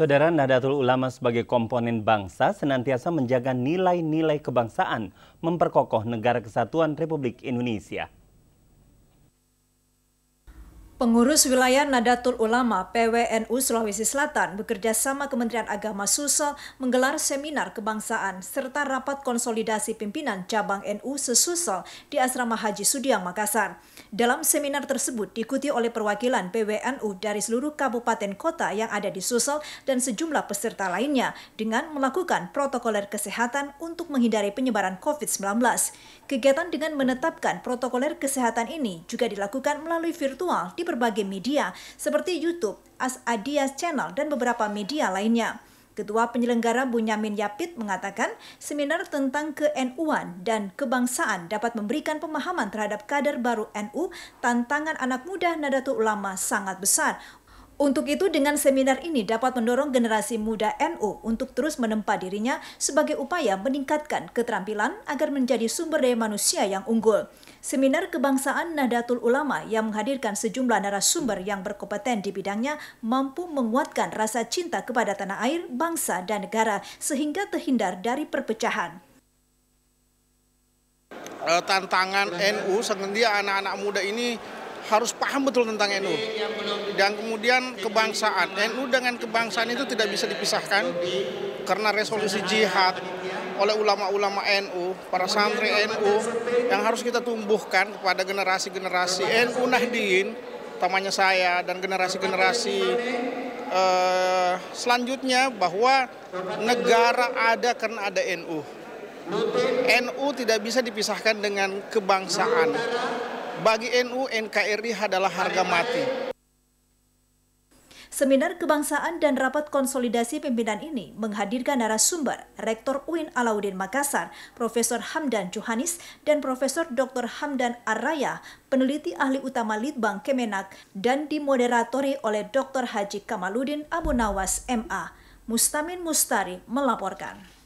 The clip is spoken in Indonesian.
Saudara Nadatul Ulama sebagai komponen bangsa senantiasa menjaga nilai-nilai kebangsaan, memperkokoh negara kesatuan Republik Indonesia. Pengurus Wilayah Nadatul Ulama PWNU Sulawesi Selatan bekerja sama Kementerian Agama Sulsel menggelar seminar kebangsaan serta rapat konsolidasi pimpinan cabang NU sesusel di Asrama Haji Sudiang Makassar. Dalam seminar tersebut diikuti oleh perwakilan PWNU dari seluruh kabupaten kota yang ada di Sulsel dan sejumlah peserta lainnya dengan melakukan protokoler kesehatan untuk menghindari penyebaran COVID-19. Kegiatan dengan menetapkan protokoler kesehatan ini juga dilakukan melalui virtual di berbagai media seperti YouTube, As Adias Channel, dan beberapa media lainnya. Ketua penyelenggara Bunyamin Yapit mengatakan seminar tentang ke nu dan kebangsaan dapat memberikan pemahaman terhadap kader baru NU, tantangan anak muda Nadatul Ulama sangat besar untuk itu dengan seminar ini dapat mendorong generasi muda NU untuk terus menempa dirinya sebagai upaya meningkatkan keterampilan agar menjadi sumber daya manusia yang unggul. Seminar Kebangsaan Nahdlatul Ulama yang menghadirkan sejumlah narasumber yang berkompeten di bidangnya mampu menguatkan rasa cinta kepada tanah air, bangsa, dan negara sehingga terhindar dari perpecahan eh, tantangan NU sebenarnya anak-anak muda ini harus paham betul tentang NU. Dan kemudian kebangsaan. NU dengan kebangsaan itu tidak bisa dipisahkan karena resolusi jihad oleh ulama-ulama NU, para santri NU yang harus kita tumbuhkan kepada generasi-generasi NU Nahdiin, tamanya saya dan generasi-generasi uh, selanjutnya bahwa negara ada karena ada NU. NU tidak bisa dipisahkan dengan kebangsaan. Bagi NU, NKRI adalah harga mati. Seminar Kebangsaan dan Rapat Konsolidasi Pimpinan ini menghadirkan narasumber Rektor UIN Alauddin Makassar, Profesor Hamdan Johanis, dan Profesor Dr. Hamdan Arraya, peneliti ahli utama Litbang Kemenak, dan dimoderatori oleh Dr. Haji Kamaludin Abu Nawas MA. Mustamin Mustari melaporkan.